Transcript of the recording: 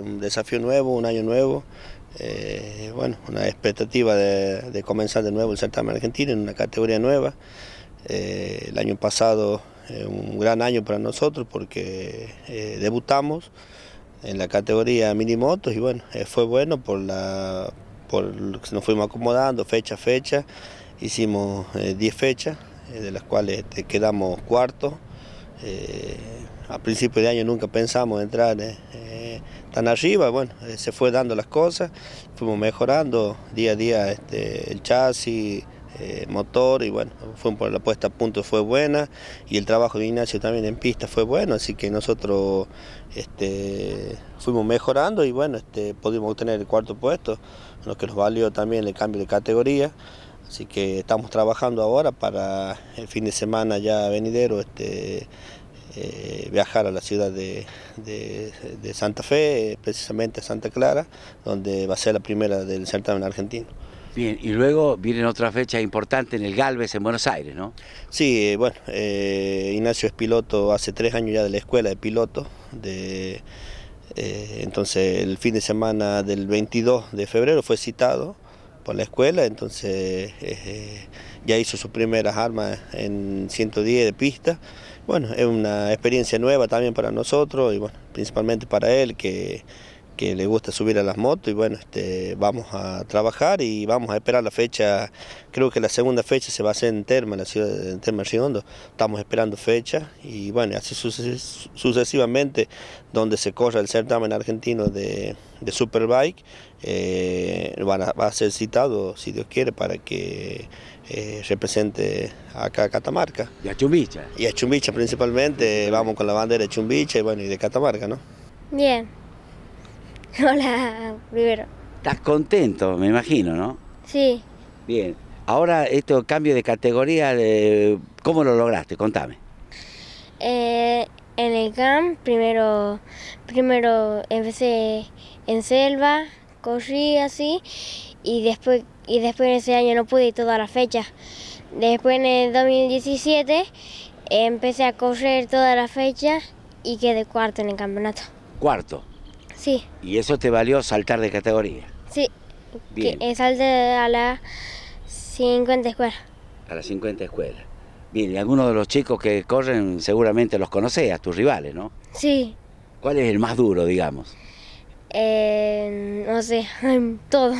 Un desafío nuevo, un año nuevo, eh, bueno, una expectativa de, comenzar de nuevo el certamen argentino en una categoría nueva. Eh, el año pasado eh, un gran año para nosotros porque debutamos en la categoría mini motos y bueno, fue bueno por la por nos fuimos acomodando fecha a fecha, hicimos 10 fechas, de las cuales quedamos cuarto. a principio de año nunca pensamos entrar tan arriba, bueno, eh, se fue dando las cosas, fuimos mejorando día a día este, el chasis, eh, motor y bueno, fue por la puesta a punto fue buena y el trabajo de Ignacio también en pista fue bueno, así que nosotros este, fuimos mejorando y bueno, este, pudimos obtener el cuarto puesto, lo que nos valió también el cambio de categoría. Así que estamos trabajando ahora para el fin de semana ya venidero, este, eh, viajar a la ciudad de, Santa Fe, precisamente a Santa Clara, donde va a ser la primera del certamen argentino. Bien, y luego viene otra fecha importante en el Galvez, en Buenos Aires, ¿no? Sí, eh, bueno, eh, Ignacio es piloto hace tres años ya de la escuela de piloto, de, entonces el fin de semana del 22 de febrero fue citado en la escuela, entonces eh, ya hizo sus primeras armas en 110 de pista. Bueno, es una experiencia nueva también para nosotros y bueno, principalmente para él que que le gusta subir a las motos y bueno, este, vamos a trabajar y vamos a esperar la fecha, creo que la segunda fecha se va a hacer en Terma, en la de Terma Riondo, estamos esperando fecha y bueno, así sucesivamente donde se corra el certamen argentino de, Superbike, eh, va a ser citado, si Dios quiere, para que eh, represente acá a Catamarca. Y a Chumbicha. Y a Chumbicha principalmente, vamos con la bandera de Chumbicha y bueno, y de Catamarca, ¿no? Bien. Hola, primero. Estás contento, me imagino, ¿no? Sí. Bien. Ahora, este cambio de categoría, ¿cómo lo lograste? Contame. Eh, en el camp, primero, primero empecé en selva, corrí así, y después, y después en ese año no pude ir todas las fechas. Después en el 2017 empecé a correr todas las fechas y quedé cuarto en el campeonato. ¿Cuarto? Sí. ¿Y eso te valió saltar de categoría? Sí. salte a las 50 escuelas. A las 50 escuelas. Bien, y algunos de los chicos que corren seguramente los conoces, a tus rivales, ¿no? Sí. ¿Cuál es el más duro, digamos? Eh, no sé, todo.